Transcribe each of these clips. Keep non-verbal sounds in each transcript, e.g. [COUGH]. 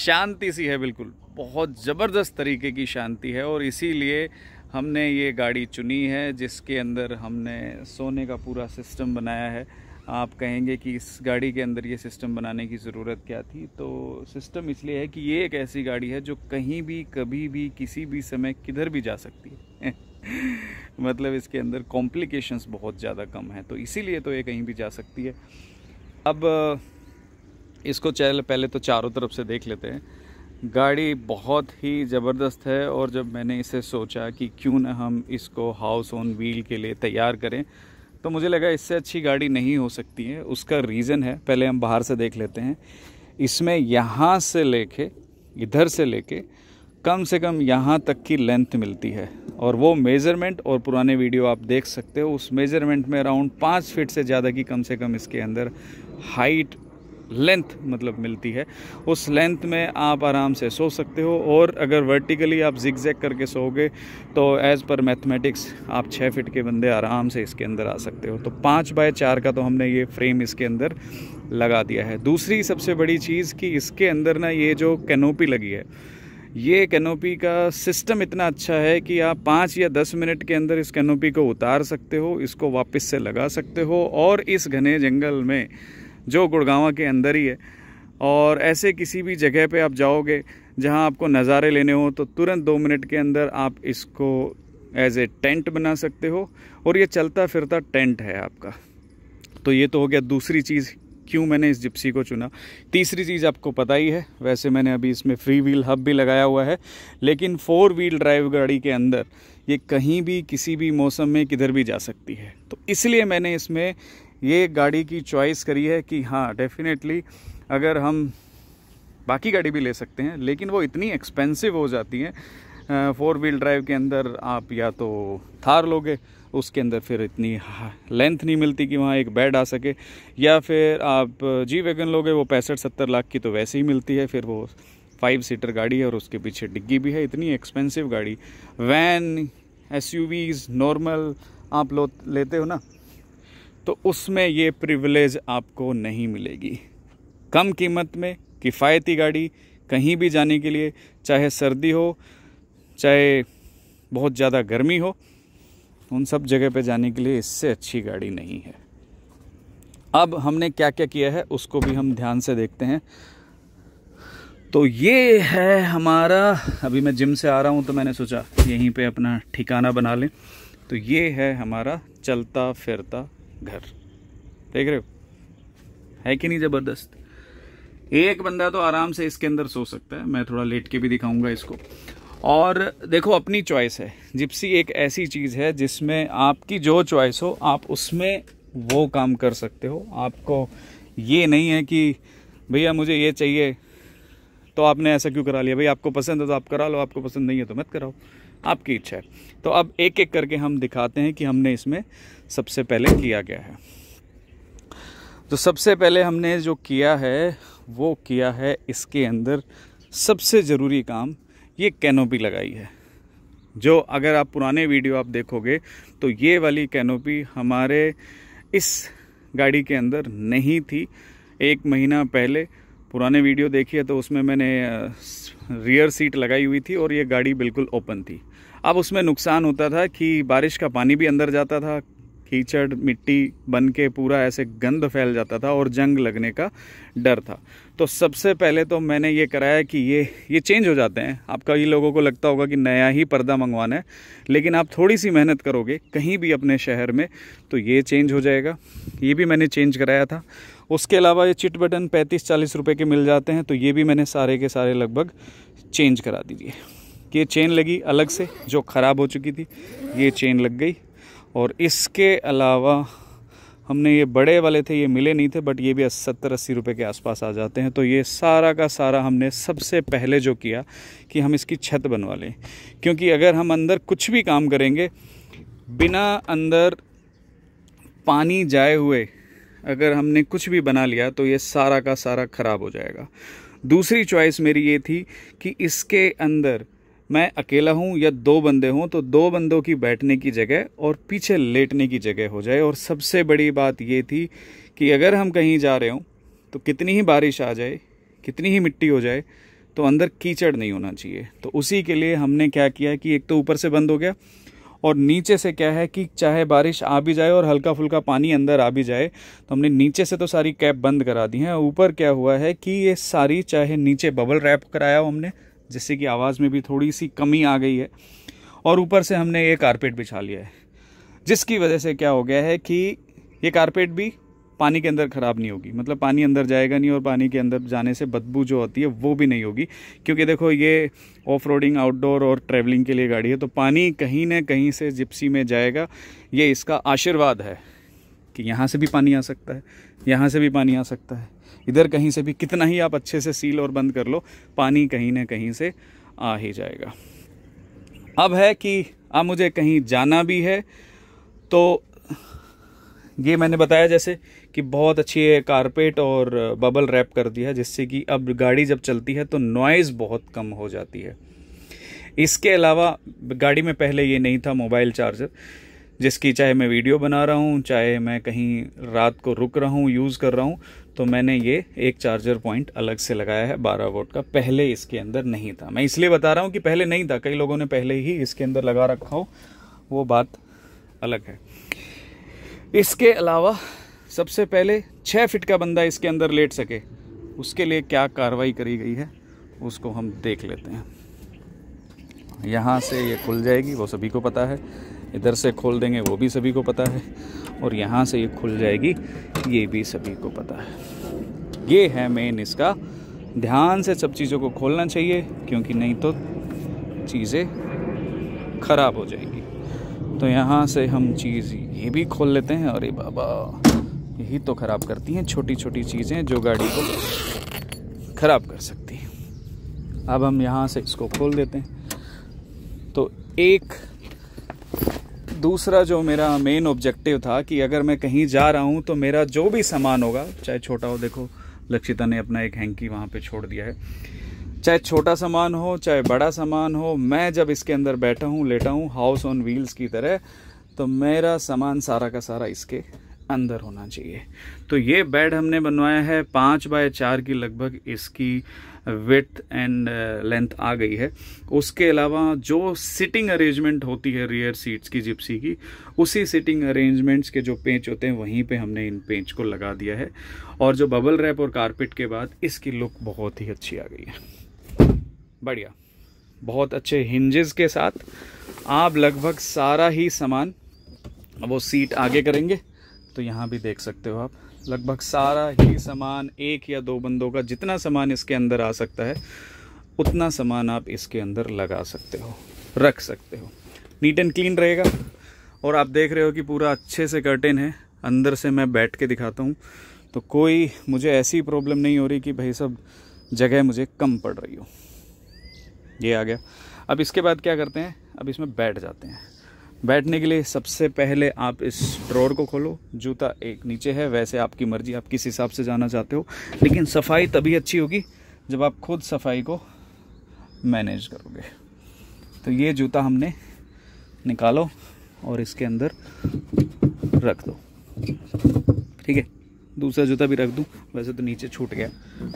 शांति सी है बिल्कुल बहुत ज़बरदस्त तरीके की शांति है और इसीलिए हमने ये गाड़ी चुनी है जिसके अंदर हमने सोने का पूरा सिस्टम बनाया है आप कहेंगे कि इस गाड़ी के अंदर ये सिस्टम बनाने की ज़रूरत क्या थी तो सिस्टम इसलिए है कि ये एक ऐसी गाड़ी है जो कहीं भी कभी भी किसी भी समय किधर भी जा सकती है [LAUGHS] मतलब इसके अंदर कॉम्प्लिकेशंस बहुत ज़्यादा कम हैं तो इसीलिए तो ये कहीं भी जा सकती है अब इसको चैल पहले तो चारों तरफ से देख लेते हैं गाड़ी बहुत ही ज़बरदस्त है और जब मैंने इसे सोचा कि क्यों ना हम इसको हाउस ऑन व्हील के लिए तैयार करें तो मुझे लगा इससे अच्छी गाड़ी नहीं हो सकती है उसका रीज़न है पहले हम बाहर से देख लेते हैं इसमें यहाँ से लेके इधर से लेके कम से कम यहाँ तक की लेंथ मिलती है और वो मेज़रमेंट और पुराने वीडियो आप देख सकते हो उस मेज़रमेंट में अराउंड पाँच फीट से ज़्यादा की कम से कम इसके अंदर हाइट लेंथ मतलब मिलती है उस लेंथ में आप आराम से सो सकते हो और अगर वर्टिकली आप जिग जैग करके सोओगे तो एज़ पर मैथमेटिक्स आप छः फिट के बंदे आराम से इसके अंदर आ सकते हो तो पाँच बाय चार का तो हमने ये फ्रेम इसके अंदर लगा दिया है दूसरी सबसे बड़ी चीज़ कि इसके अंदर ना ये जो कैनोपी लगी है ये कैनोपी का सिस्टम इतना अच्छा है कि आप पाँच या दस मिनट के अंदर इस कैनोपी को उतार सकते हो इसको वापस से लगा सकते हो और इस घने जंगल में जो गुड़गावा के अंदर ही है और ऐसे किसी भी जगह पे आप जाओगे जहां आपको नज़ारे लेने हो तो तुरंत दो मिनट के अंदर आप इसको एज ए टेंट बना सकते हो और ये चलता फिरता टेंट है आपका तो ये तो हो गया दूसरी चीज़ क्यों मैंने इस जिप्सी को चुना तीसरी चीज़ आपको पता ही है वैसे मैंने अभी इसमें फ्री व्हील हब भी लगाया हुआ है लेकिन फोर व्हील ड्राइव गाड़ी के अंदर ये कहीं भी किसी भी मौसम में किधर भी जा सकती है तो इसलिए मैंने इसमें ये गाड़ी की चॉइस करी है कि हाँ डेफिनेटली अगर हम बाकी गाड़ी भी ले सकते हैं लेकिन वो इतनी एक्सपेंसिव हो जाती है फोर व्हील ड्राइव के अंदर आप या तो थार लोगे उसके अंदर फिर इतनी लेंथ नहीं मिलती कि वहाँ एक बेड आ सके या फिर आप जी वैगन लोगे वो पैंसठ सत्तर लाख की तो वैसे ही मिलती है फिर वो फाइव सीटर गाड़ी है और उसके पीछे डिग्गी भी है इतनी एक्सपेंसिव गाड़ी वैन एस नॉर्मल आप लो लेते हो ना तो उसमें ये प्रिविलेज आपको नहीं मिलेगी कम कीमत में किफ़ायती गाड़ी कहीं भी जाने के लिए चाहे सर्दी हो चाहे बहुत ज़्यादा गर्मी हो उन सब जगह पे जाने के लिए इससे अच्छी गाड़ी नहीं है अब हमने क्या क्या किया है उसको भी हम ध्यान से देखते हैं तो ये है हमारा अभी मैं जिम से आ रहा हूँ तो मैंने सोचा यहीं पे अपना ठिकाना बना लें तो ये है हमारा चलता फिरता घर देख रहे हो है कि नहीं जबरदस्त एक बंदा तो आराम से इसके अंदर सो सकता है मैं थोड़ा लेट के भी दिखाऊंगा इसको और देखो अपनी चॉइस है जिप्सी एक ऐसी चीज़ है जिसमें आपकी जो चॉइस हो आप उसमें वो काम कर सकते हो आपको ये नहीं है कि भैया मुझे ये चाहिए तो आपने ऐसा क्यों करा लिया भाई आपको पसंद है तो आप करा लो आपको पसंद नहीं है तो मत कराओ आपकी इच्छा है तो अब एक एक करके हम दिखाते हैं कि हमने इसमें सबसे पहले किया गया है तो सबसे पहले हमने जो किया है वो किया है इसके अंदर सबसे ज़रूरी काम ये कैनोपी लगाई है जो अगर आप पुराने वीडियो आप देखोगे तो ये वाली कैनोपी हमारे इस गाड़ी के अंदर नहीं थी एक महीना पहले पुराने वीडियो देखिए तो उसमें मैंने रियर सीट लगाई हुई थी और ये गाड़ी बिल्कुल ओपन थी अब उसमें नुकसान होता था कि बारिश का पानी भी अंदर जाता था कीचड़ मिट्टी बन के पूरा ऐसे गंद फैल जाता था और जंग लगने का डर था तो सबसे पहले तो मैंने ये कराया कि ये ये चेंज हो जाते हैं आपका ये लोगों को लगता होगा कि नया ही पर्दा मंगवाना है लेकिन आप थोड़ी सी मेहनत करोगे कहीं भी अपने शहर में तो ये चेंज हो जाएगा ये भी मैंने चेंज कराया था उसके अलावा ये चिट बटन पैंतीस चालीस रुपये के मिल जाते हैं तो ये भी मैंने सारे के सारे लगभग चेंज करा दीजिए ये चेन लगी अलग से जो ख़राब हो चुकी थी ये चेन लग गई और इसके अलावा हमने ये बड़े वाले थे ये मिले नहीं थे बट ये भी सत्तर अस्सी रुपये के आसपास आ जाते हैं तो ये सारा का सारा हमने सबसे पहले जो किया कि हम इसकी छत बनवा लें क्योंकि अगर हम अंदर कुछ भी काम करेंगे बिना अंदर पानी जाए हुए अगर हमने कुछ भी बना लिया तो ये सारा का सारा ख़राब हो जाएगा दूसरी चॉइस मेरी ये थी कि इसके अंदर मैं अकेला हूँ या दो बंदे हों तो दो बंदों की बैठने की जगह और पीछे लेटने की जगह हो जाए और सबसे बड़ी बात ये थी कि अगर हम कहीं जा रहे हों तो कितनी ही बारिश आ जाए कितनी ही मिट्टी हो जाए तो अंदर कीचड़ नहीं होना चाहिए तो उसी के लिए हमने क्या किया कि एक तो ऊपर से बंद हो गया और नीचे से क्या है कि चाहे बारिश आ भी जाए और हल्का फुल्का पानी अंदर आ भी जाए तो हमने नीचे से तो सारी कैप बंद करा दी है ऊपर क्या हुआ है कि ये सारी चाहे नीचे बबल रैप कराया हो हमने जिससे कि आवाज़ में भी थोड़ी सी कमी आ गई है और ऊपर से हमने ये कारपेट बिछा लिया है जिसकी वजह से क्या हो गया है कि ये कारपेट भी पानी के अंदर ख़राब नहीं होगी मतलब पानी अंदर जाएगा नहीं और पानी के अंदर जाने से बदबू जो होती है वो भी नहीं होगी क्योंकि देखो ये ऑफ रोडिंग आउटडोर और ट्रैवलिंग के लिए गाड़ी है तो पानी कहीं ना कहीं से जिप्सी में जाएगा ये इसका आशीर्वाद है कि यहाँ से भी पानी आ सकता है यहाँ से भी पानी आ सकता है इधर कहीं से भी कितना ही आप अच्छे से सील और बंद कर लो पानी कहीं ना कहीं से आ ही जाएगा अब है कि अब मुझे कहीं जाना भी है तो ये मैंने बताया जैसे कि बहुत अच्छी है कारपेट और बबल रैप कर दिया जिससे कि अब गाड़ी जब चलती है तो नॉइज़ बहुत कम हो जाती है इसके अलावा गाड़ी में पहले ये नहीं था मोबाइल चार्जर जिसकी चाहे मैं वीडियो बना रहा हूँ चाहे मैं कहीं रात को रुक रहा हूँ यूज़ कर रहा हूँ तो मैंने ये एक चार्जर पॉइंट अलग से लगाया है 12 वोट का पहले इसके अंदर नहीं था मैं इसलिए बता रहा हूँ कि पहले नहीं था कई लोगों ने पहले ही इसके अंदर लगा रखा हो वो बात अलग है इसके अलावा सबसे पहले छः फिट का बंदा इसके अंदर लेट सके उसके लिए क्या कार्रवाई करी गई है उसको हम देख लेते हैं यहाँ से ये खुल जाएगी वो सभी को पता है इधर से खोल देंगे वो भी सभी को पता है और यहाँ से ये खुल जाएगी ये भी सभी को पता है ये है मेन इसका ध्यान से सब चीज़ों को खोलना चाहिए क्योंकि नहीं तो चीज़ें खराब हो जाएंगी तो यहाँ से हम चीज़ ये भी खोल लेते हैं अरे बाबा यही तो ख़राब करती हैं छोटी छोटी चीज़ें जो गाड़ी को ख़राब कर सकती हैं अब हम यहाँ से इसको खोल देते हैं तो एक दूसरा जो मेरा मेन ऑब्जेक्टिव था कि अगर मैं कहीं जा रहा हूँ तो मेरा जो भी सामान होगा चाहे छोटा हो देखो लक्षिता ने अपना एक हैंकी वहाँ पे छोड़ दिया है चाहे छोटा सामान हो चाहे बड़ा सामान हो मैं जब इसके अंदर बैठा हूँ लेटा हूँ हाउस ऑन व्हील्स की तरह तो मेरा सामान सारा का सारा इसके अंदर होना चाहिए तो ये बेड हमने बनवाया है पाँच बाय चार की लगभग इसकी विथ एंड लेंथ आ गई है उसके अलावा जो सिटिंग अरेंजमेंट होती है रियर सीट्स की जिप्सी की उसी सिटिंग अरेंजमेंट्स के जो पेंच होते हैं वहीं पे हमने इन पेंच को लगा दिया है और जो बबल रैप और कारपेट के बाद इसकी लुक बहुत ही अच्छी आ गई है बढ़िया बहुत अच्छे हिंजेस के साथ आप लगभग सारा ही सामान वो सीट आगे करेंगे तो यहाँ भी देख सकते हो आप लगभग सारा ही सामान एक या दो बंदों का जितना सामान इसके अंदर आ सकता है उतना सामान आप इसके अंदर लगा सकते हो रख सकते हो नीट एंड क्लीन रहेगा और आप देख रहे हो कि पूरा अच्छे से कर्टेन है अंदर से मैं बैठ के दिखाता हूँ तो कोई मुझे ऐसी प्रॉब्लम नहीं हो रही कि भाई सब जगह मुझे कम पड़ रही हो ये आ गया अब इसके बाद क्या करते हैं अब इसमें बैठ जाते हैं बैठने के लिए सबसे पहले आप इस ड्रोर को खोलो जूता एक नीचे है वैसे आपकी मर्जी आप किस हिसाब से जाना चाहते हो लेकिन सफाई तभी अच्छी होगी जब आप खुद सफाई को मैनेज करोगे तो ये जूता हमने निकालो और इसके अंदर रख दो ठीक है दूसरा जूता भी रख दूँ वैसे तो नीचे छूट गया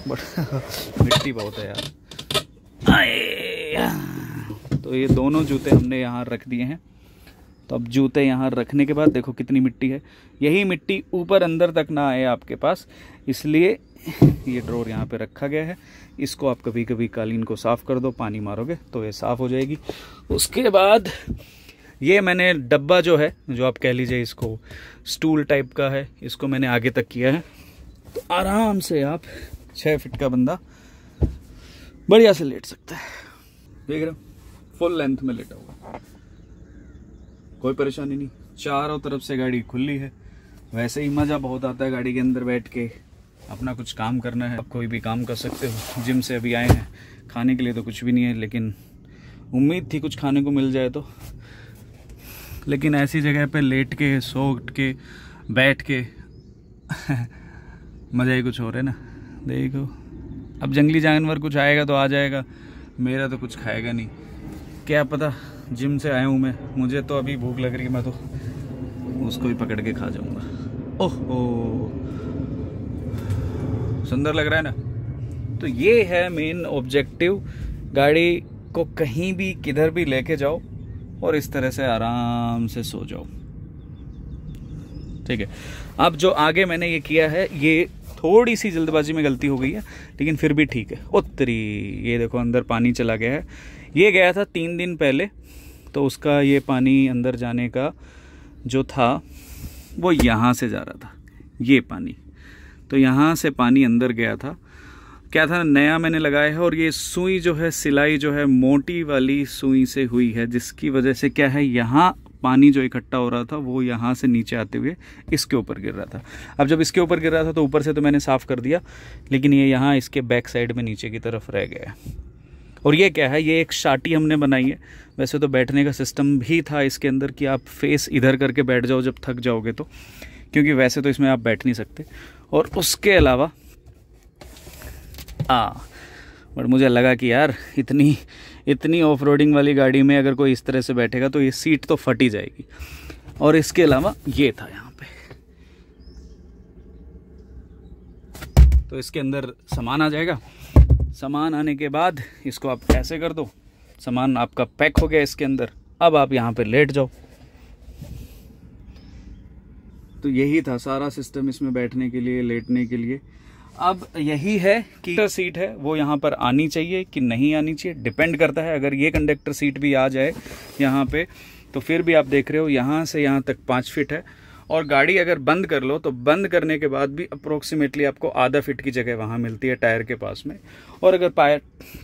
बट मिट्टी बहुत है यार तो ये दोनों जूते हमने यहाँ रख दिए हैं तो अब जूते यहाँ रखने के बाद देखो कितनी मिट्टी है यही मिट्टी ऊपर अंदर तक ना आए आपके पास इसलिए ये ड्रोर यहाँ पे रखा गया है इसको आप कभी कभी कालीन को साफ़ कर दो पानी मारोगे तो ये साफ़ हो जाएगी उसके बाद ये मैंने डब्बा जो है जो आप कह लीजिए इसको स्टूल टाइप का है इसको मैंने आगे तक किया है तो आराम से आप छः फिट का बंदा बढ़िया से लेट सकता है देख रहे हो फुल लेंथ में लेटा हुआ कोई परेशानी नहीं चारों तरफ से गाड़ी खुली है वैसे ही मज़ा बहुत आता है गाड़ी के अंदर बैठ के अपना कुछ काम करना है आप कोई भी काम कर सकते हो जिम से अभी आए हैं खाने के लिए तो कुछ भी नहीं है लेकिन उम्मीद थी कुछ खाने को मिल जाए तो लेकिन ऐसी जगह पे लेट के सो के बैठ के [LAUGHS] मज़ा ही कुछ हो रहा है ना देखो अब जंगली जानवर कुछ आएगा तो आ जाएगा मेरा तो कुछ खाएगा नहीं क्या पता जिम से आया हूँ मैं मुझे तो अभी भूख लग रही है मैं तो उसको भी पकड़ के खा जाऊँगा ओह सुंदर लग रहा है ना तो ये है मेन ऑब्जेक्टिव गाड़ी को कहीं भी किधर भी लेके जाओ और इस तरह से आराम से सो जाओ ठीक है अब जो आगे मैंने ये किया है ये थोड़ी सी जल्दबाजी में गलती हो गई है लेकिन फिर भी ठीक है उत्तरी ये देखो अंदर पानी चला गया है ये गया था तीन दिन पहले तो उसका ये पानी अंदर जाने का जो था वो यहाँ से जा रहा था ये पानी तो यहाँ से पानी अंदर गया था क्या था नया मैंने लगाया है और ये सुई जो है सिलाई जो है मोटी वाली सुई से हुई है जिसकी वजह से क्या है यहाँ पानी जो इकट्ठा हो रहा था वो यहाँ से नीचे आते हुए इसके ऊपर गिर रहा था अब जब इसके ऊपर गिर रहा था तो ऊपर से तो मैंने साफ़ कर दिया लेकिन ये यहाँ इसके बैक साइड में नीचे की तरफ रह गया और ये क्या है ये एक शाटी हमने बनाई है वैसे तो बैठने का सिस्टम भी था इसके अंदर कि आप फेस इधर करके बैठ जाओ जब थक जाओगे तो क्योंकि वैसे तो इसमें आप बैठ नहीं सकते और उसके अलावा आ हाँ, बट मुझे लगा कि यार इतनी इतनी ऑफ वाली गाड़ी में अगर कोई इस तरह से बैठेगा तो ये सीट तो फट ही जाएगी और इसके अलावा ये था यहाँ पे तो इसके अंदर सामान आ जाएगा सामान आने के बाद इसको आप ऐसे कर दो सामान आपका पैक हो गया इसके अंदर अब आप यहाँ पर लेट जाओ तो यही था सारा सिस्टम इसमें बैठने के लिए लेटने के लिए अब यही है कि सीट है वो यहाँ पर आनी चाहिए कि नहीं आनी चाहिए डिपेंड करता है अगर ये कंडक्टर सीट भी आ जाए यहाँ पे तो फिर भी आप देख रहे हो यहाँ से यहाँ तक पाँच फिट है और गाड़ी अगर बंद कर लो तो बंद करने के बाद भी अप्रोक्सीमेटली आपको आधा फिट की जगह वहाँ मिलती है टायर के पास में और अगर पैर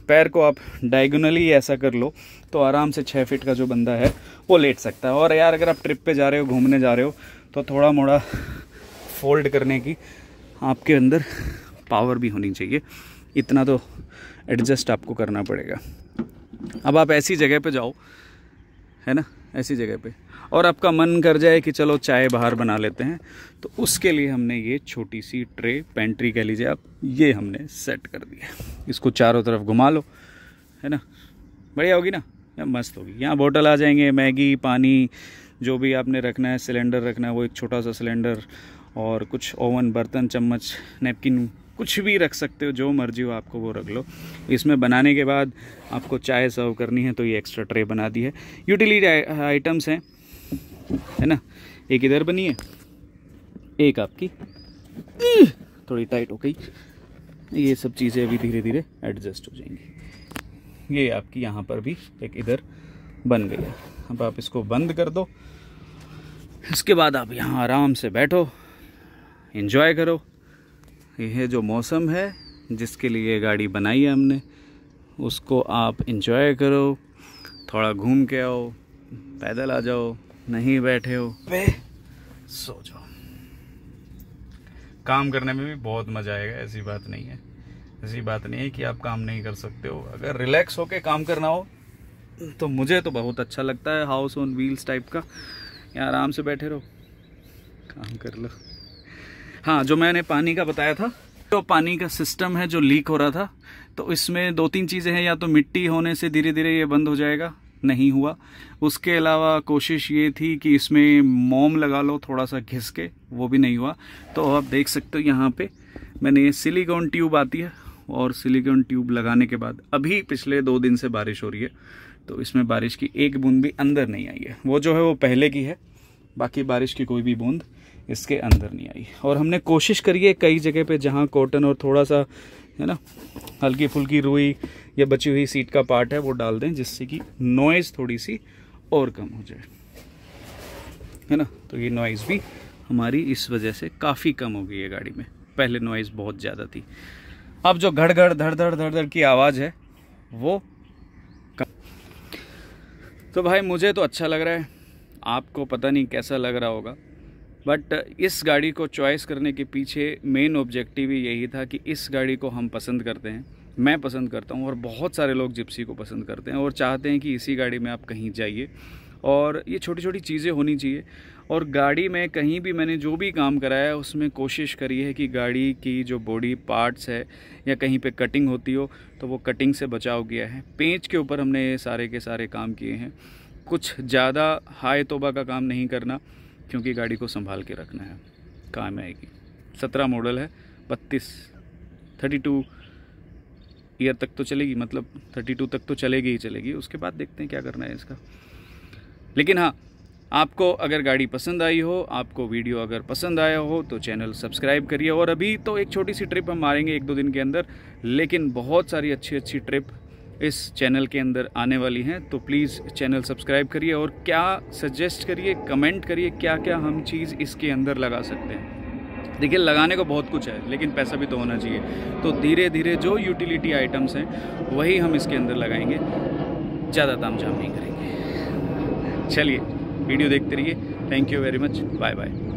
पैर को आप डायगोनली ऐसा कर लो तो आराम से छः फिट का जो बंदा है वो लेट सकता है और यार अगर आप ट्रिप पर जा रहे हो घूमने जा रहे हो तो थोड़ा मोड़ा फोल्ड करने की आपके अंदर पावर भी होनी चाहिए इतना तो एडजस्ट आपको करना पड़ेगा अब आप ऐसी जगह पे जाओ है ना ऐसी जगह पे और आपका मन कर जाए कि चलो चाय बाहर बना लेते हैं तो उसके लिए हमने ये छोटी सी ट्रे पेंट्री कह लीजिए आप ये हमने सेट कर दिया इसको चारों तरफ घुमा लो है ना बढ़िया होगी ना मस्त होगी यहाँ बोतल आ जाएंगे मैगी पानी जो भी आपने रखना है सिलेंडर रखना है वो एक छोटा सा सिलेंडर और कुछ ओवन बर्तन चम्मच नैपकिन कुछ भी रख सकते हो जो मर्जी हो आपको वो रख लो इसमें बनाने के बाद आपको चाय सर्व करनी है तो ये एक्स्ट्रा ट्रे बना दी है यूटिलिटी आइटम्स हैं है ना एक इधर बनी है एक आपकी थोड़ी टाइट हो गई ये सब चीज़ें अभी धीरे धीरे एडजस्ट हो जाएंगी ये आपकी यहाँ पर भी एक इधर बन गई है अब आप इसको बंद कर दो इसके बाद आप यहाँ आराम से बैठो इन्जॉय करो यह जो मौसम है जिसके लिए गाड़ी बनाई है हमने उसको आप इन्जॉय करो थोड़ा घूम के आओ पैदल आ जाओ नहीं बैठे हो पे सो जाओ काम करने में भी बहुत मजा आएगा ऐसी बात नहीं है ऐसी बात नहीं है कि आप काम नहीं कर सकते हो अगर रिलैक्स होके काम करना हो तो मुझे तो बहुत अच्छा लगता है हाउस ऑन व्हील्स टाइप का या आराम से बैठे रहो काम कर लो हाँ जो मैंने पानी का बताया था तो पानी का सिस्टम है जो लीक हो रहा था तो इसमें दो तीन चीज़ें हैं या तो मिट्टी होने से धीरे धीरे ये बंद हो जाएगा नहीं हुआ उसके अलावा कोशिश ये थी कि इसमें मोम लगा लो थोड़ा सा घिस के वो भी नहीं हुआ तो आप देख सकते हो यहाँ पे मैंने ये सिलिकॉन ट्यूब आती है और सिलिकॉन ट्यूब लगाने के बाद अभी पिछले दो दिन से बारिश हो रही है तो इसमें बारिश की एक बूंद भी अंदर नहीं आई है वो जो है वो पहले की है बाकी बारिश की कोई भी बूंद इसके अंदर नहीं आई और हमने कोशिश करी है कई जगह पर जहाँ कॉटन और थोड़ा सा है ना हल्की फुल्की रुई या बची हुई सीट का पार्ट है वो डाल दें जिससे कि नॉइज़ थोड़ी सी और कम हो जाए है ना तो ये नॉइज़ भी हमारी इस वजह से काफ़ी कम हो गई है गाड़ी में पहले नॉइज़ बहुत ज़्यादा थी अब जो घड़ घड़ धड़ धड़ धड़ धड़ की आवाज़ है वो कम तो भाई मुझे तो अच्छा लग रहा है आपको पता नहीं कैसा लग रहा होगा बट इस गाड़ी को चॉइस करने के पीछे मेन ऑब्जेक्टिव ही यही था कि इस गाड़ी को हम पसंद करते हैं मैं पसंद करता हूँ और बहुत सारे लोग जिप्सी को पसंद करते हैं और चाहते हैं कि इसी गाड़ी में आप कहीं जाइए और ये छोटी छोटी चीज़ें होनी चाहिए और गाड़ी में कहीं भी मैंने जो भी काम कराया है उसमें कोशिश करी है कि गाड़ी की जो बॉडी पार्ट्स है या कहीं पे कटिंग होती हो तो वो कटिंग से बचाव किया है पेंच के ऊपर हमने ये सारे के सारे काम किए हैं कुछ ज़्यादा हाई तोबा का काम नहीं करना क्योंकि गाड़ी को संभाल के रखना है काम आएगी सत्रह मॉडल है बत्तीस थर्टी टू ईयर तक तो चलेगी मतलब थर्टी टू तक तो चलेगी ही चलेगी उसके बाद देखते हैं क्या करना है इसका लेकिन हाँ आपको अगर गाड़ी पसंद आई हो आपको वीडियो अगर पसंद आया हो तो चैनल सब्सक्राइब करिए और अभी तो एक छोटी सी ट्रिप हम मारेंगे एक दो दिन के अंदर लेकिन बहुत सारी अच्छी अच्छी ट्रिप इस चैनल के अंदर आने वाली हैं तो प्लीज़ चैनल सब्सक्राइब करिए और क्या सजेस्ट करिए कमेंट करिए क्या क्या हम चीज़ इसके अंदर लगा सकते हैं देखिए लगाने को बहुत कुछ है लेकिन पैसा भी तो होना चाहिए तो धीरे धीरे जो यूटिलिटी आइटम्स हैं वही हम इसके अंदर लगाएंगे ज़्यादा ताम झाम नहीं करेंगे चलिए वीडियो देखते रहिए thank you very much bye bye